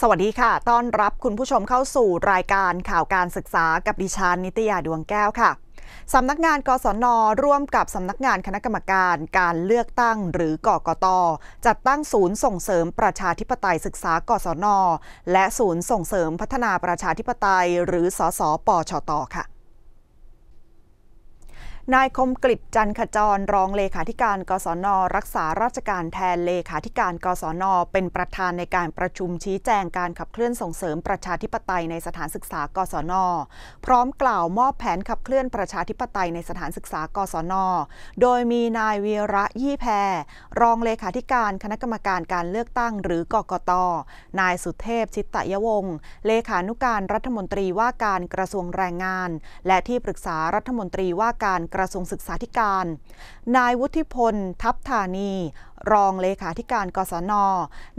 สวัสดีค่ะ ต้อนรับคุณผู้ชมเข้าสู่รายการข่าวการศึกษากับดิฉันนิตยาดวงแก้วค่ะ สำนักงานกศน ร่วมกับสำนักงานคณะกรรมการการเลือกตั้งหรือกกตจัดตั้งศูนย์ส่งเสริมประชาธิปไตยศึกษากศน และศูนย์ส่งเสริมพัฒนาประชาธิปไตย หรือสสปชตค่ะนายคมกลิบจันขจร รองเลขาธิการกศนรักษาราชการแทนเลขาธิการกศนเป็นประธานในการประชุมชี้แจงการขับเคลื่อนส่งเสริมประชาธิปไตยในสถานศึกษากศนพร้อมกล่าวมอบแผนขับเคลื่อนประชาธิปไตยในสถานศึกษากศนโดยมีนายวีระยี่แพรรองเลขาธิการคณะกรรมการการเลือกตั้ง หรือกกตนายสุเทพชิตตะยวงศ์เลขานุการรัฐมนตรีว่าการกระทรวงแรงงาน และที่ปรึกษารัฐมนตรีว่าการกระทรวงศึกษาธิการ นายวุฒิพล ทัพธานีรองเลขาธิการกศน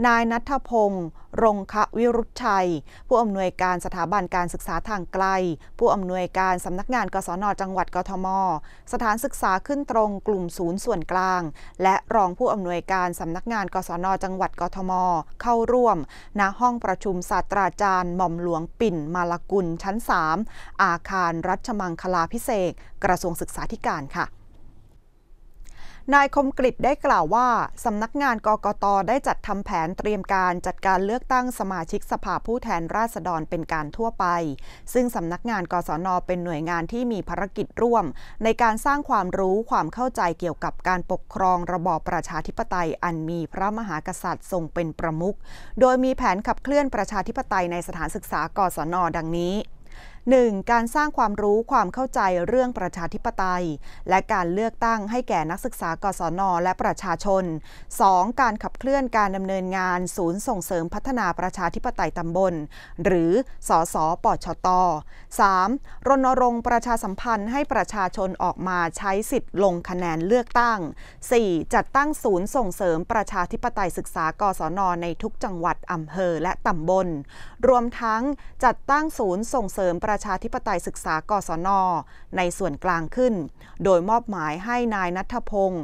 นายนัทพงศ์รงคะวิรุชัย ผู้อำนวยการสถาบันการศึกษาทางไกล ผู้อำนวยการสำนักงานกศน จังหวัดกทม สถานศึกษาขึ้นตรงกลุ่มศูนย์ส่วนกลาง และรองผู้อำนวยการสำนักงานกศน จังหวัดกทม เข้าร่วมณห้องประชุมศาสตราจารย์หม่อมหลวงปิ่นมาลกุลชั้น 3 อาคารรัชมังคลาพิเศษกระทรวงศึกษาธิการค่ะนายคมกริได้กล่าวว่า สำนักงานกกตได้จัดทำแผนเตรียมการจัดการเลือกตั้งสมาชิกสภาผู้แทนราษฎรเป็นการทั่วไป ซึ่งสำนักงานกศนเป็นหน่วยงานที่มีภารกิจร่วม ในการสร้างความรู้ความเข้าใจเกี่ยวกับการปกครองระบอบประชาธิปไตยอันมีพระมหากษัตริย์ทรงเป็นประมุขโดยมีแผนขับเคลื่อนประชาธิปไตยในสถานศึกษากศนดังนี้ 1. การสร้างความรู้ความเข้าใจเรื่องประชาธิปไตย และการเลือกตั้งให้แก่นักศึกษากศนและประชาชน 2. การขับเคลื่อนการดำเนินงานศูนย์ส่งเสริมพัฒนาประชาธิปไตยตำบล หรือ สสปชต 3. รณรงค์ประชาสัมพันธ์ให้ประชาชนออกมาใช้สิทธิ์ลงคะแนนเลือกตั้ง 4. จัดตั้งศูนย์ส่งเสริมประชาธิปไตยศึกษากศนในทุกจังหวัดอำเภอและตำบล รวมทั้งจัดตั้งศูนย์ส่งเสริมประประชาธิปไตยศึกษา กศน ในส่วนกลางขึ้น โดยมอบหมายให้นายนัทพงศ์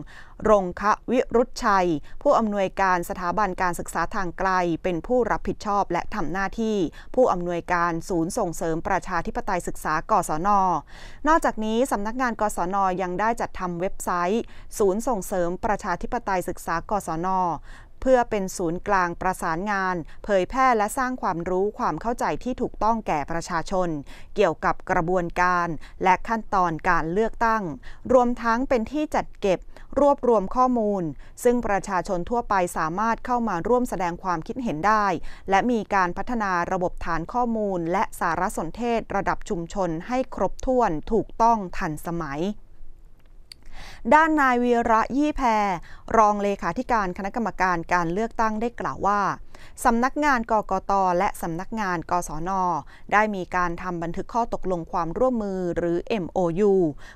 รงคะวิรุธชัย ผู้อำนวยการสถาบันการศึกษาทางไกล เป็นผู้รับผิดชอบและทำหน้าที่ ผู้อำนวยการศูนย์ส่งเสริมประชาธิปไตยศึกษา กศน นอกจากนี้สำนักงานกศน ยังได้จัดทำเว็บไซต์ ศูนย์ส่งเสริมประชาธิปไตยศึกษา กศนเพื่อเป็นศูนย์กลางประสานงาน เผยแพร่และสร้างความรู้ความเข้าใจที่ถูกต้องแก่ประชาชน เกี่ยวกับกระบวนการ และขั้นตอนการเลือกตั้ง รวมทั้งเป็นที่จัดเก็บ รวบรวมข้อมูล ซึ่งประชาชนทั่วไปสามารถเข้ามาร่วมแสดงความคิดเห็นได้ และมีการพัฒนาระบบฐานข้อมูลและสารสนเทศระดับชุมชนให้ครบถ้วนถูกต้องทันสมัยด้านนายวีระยี่แพรรองเลขาธิการคณะกรรมการการเลือกตั้งได้กล่าวว่าสำนักงานกกต และสำนักงานกศนได้มีการทำบันทึกข้อตกลงความร่วมมือหรือ MOU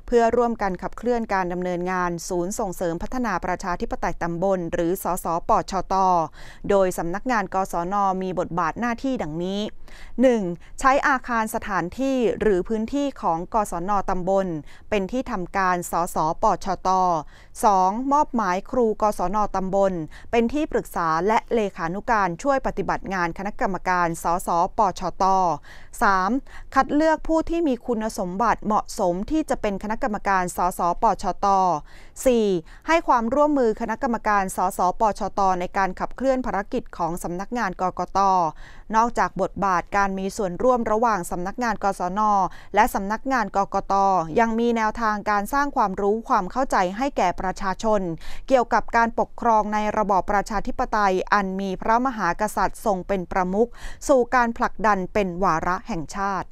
เพื่อร่วมกันขับเคลื่อนการดำเนินงานศูนย์ส่งเสริมพัฒนาประชาธิปไตยตำบลหรือ สสปชต โดยสำนักงานกศนมีบทบาทหน้าที่ดังนี้ 1. ใช้อาคารสถานที่หรือพื้นที่ของกศนตำบล เป็นที่ทำการสสปชต 2. มอบหมายครูกศนตำบล เป็นที่ปรึกษาและเลขานุการการช่วยปฏิบัติงานคณะกรรมการสสปชต 3. คัดเลือกผู้ที่มีคุณสมบัติเหมาะสมที่จะเป็นคณะกรรมการสสปชต 4. ให้ความร่วมมือคณะกรรมการสสปชต ในการขับเคลื่อนภารกิจของสำนักงานกกต นอกจากบทบาทการมีส่วนร่วมระหว่างสำนักงานกศนและสำนักงานกกตยังมีแนวทางการสร้างความรู้ความเข้าใจให้แก่ประชาชน เกี่ยวกับการปกครองในระบอบประชาธิปไตยอันมีพระมหาหากษัตริย์ทรงเป็นประมุขสู่การผลักดันเป็นวาระแห่งชาติ